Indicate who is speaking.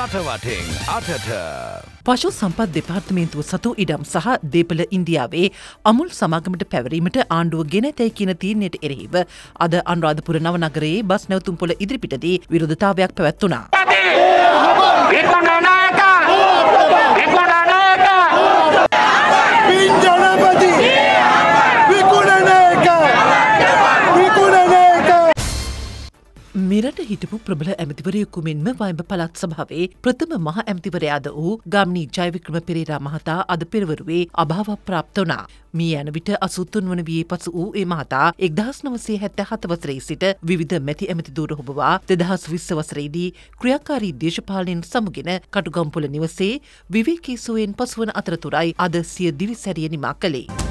Speaker 1: රටවටෙන් අටට. පශු සම්පත් දෙපාර්තමේන්තුව සතු ඉඩම් සහ දේපල ඉන්දියාවේ අමුල් සමාගමට පැවරීමට ආණ්ඩුව ගෙන තැයි කියන තීරණයට එරෙහිව අද අනුරාධපුර නවනගරයේ බස් නැවතුම් පොළ ඉදිරිපිටදී විරෝධතාවයක් පැවැත්වුණා. මෙරට හිටපු ප්‍රබල ඇමතිවරයකු මෙන්ම වයඹ පළත් සභාවේ ප්‍රථම මහ ඇමතිවරයාද වූ ගම්නී ජයවික්‍රම පෙරේරා මහතා අද පෙරවරුවේ අභාව ප්‍රාප්ත වනා. මේ යනවිට අසුත්තුන් වන වයේ පසු වූ ඒ මහතා එක්දහස් නවසේ හැත්ත හතවසරේ සිට විධ මැති ඇමතිදූර හොබවා දෙදහස් විස්ස වසරේදී ක්‍රියාකාරී දේශපාලයෙන් සමුගෙන කටුගම්පොල නිවසේ විවේකී සුවෙන් පසුවන අතරතුරයි අද සිය දිවි සැරියනිමා කළේ.